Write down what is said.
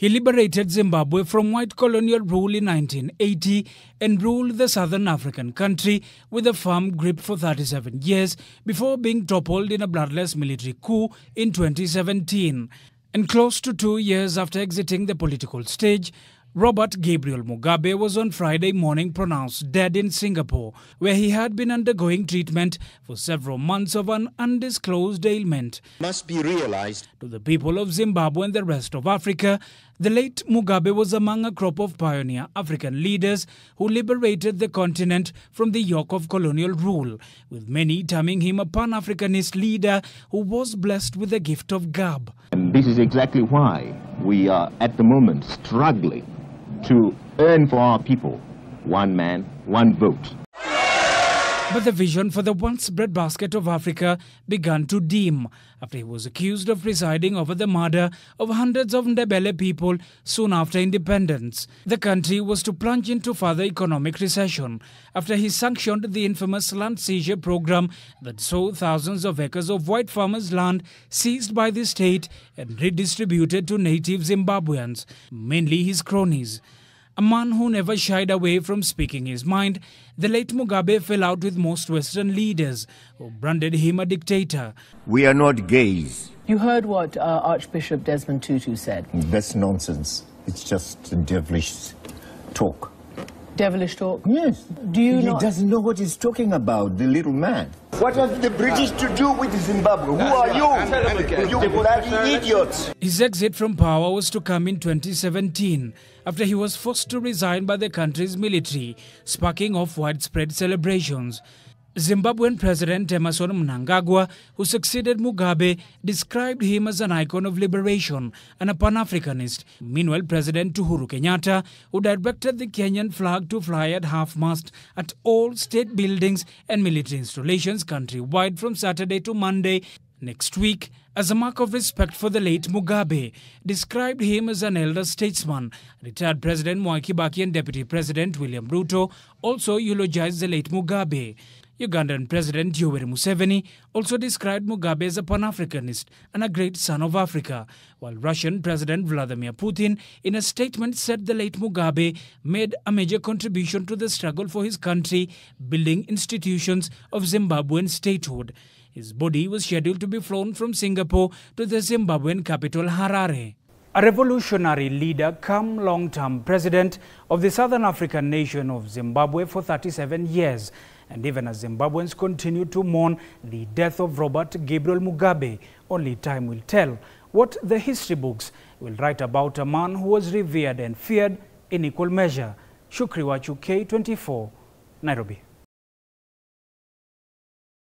He liberated Zimbabwe from white colonial rule in 1980 and ruled the southern African country with a firm grip for 37 years before being toppled in a bloodless military coup in 2017. And close to two years after exiting the political stage, Robert Gabriel Mugabe was on Friday morning pronounced dead in Singapore, where he had been undergoing treatment for several months of an undisclosed ailment. Must be realized. To the people of Zimbabwe and the rest of Africa, the late Mugabe was among a crop of pioneer African leaders who liberated the continent from the yoke of colonial rule, with many terming him a pan-Africanist leader who was blessed with the gift of gab. And this is exactly why we are at the moment struggling to earn for our people one man, one vote. But the vision for the once breadbasket of Africa began to dim after he was accused of presiding over the murder of hundreds of Ndebele people soon after independence. The country was to plunge into further economic recession after he sanctioned the infamous land seizure program that saw thousands of acres of white farmers' land seized by the state and redistributed to native Zimbabweans, mainly his cronies a man who never shied away from speaking his mind, the late Mugabe fell out with most Western leaders who branded him a dictator. We are not gays. You heard what uh, Archbishop Desmond Tutu said. That's nonsense. It's just devilish talk. Devilish talk? Yes. Do you He not... doesn't know what he's talking about, the little man. What have the British to do with Zimbabwe? Who are you? You bloody idiots. His exit from power was to come in 2017 after he was forced to resign by the country's military, sparking off widespread celebrations. Zimbabwean President Emerson Mnangagwa, who succeeded Mugabe, described him as an icon of liberation and a Pan-Africanist. Meanwhile, President Uhuru Kenyatta, who directed the Kenyan flag to fly at half-mast at all state buildings and military installations countrywide from Saturday to Monday next week, as a mark of respect for the late Mugabe, described him as an elder statesman. Retired President Mwai Kibaki and Deputy President William Ruto also eulogized the late Mugabe. Ugandan President Yoweri Museveni also described Mugabe as a pan-Africanist and a great son of Africa, while Russian President Vladimir Putin in a statement said the late Mugabe made a major contribution to the struggle for his country, building institutions of Zimbabwean statehood. His body was scheduled to be flown from Singapore to the Zimbabwean capital Harare. A revolutionary leader come long-term president of the Southern African nation of Zimbabwe for 37 years. And even as Zimbabweans continue to mourn the death of Robert Gabriel Mugabe, only time will tell what the history books will write about a man who was revered and feared in equal measure. Shukriwa K24, Nairobi.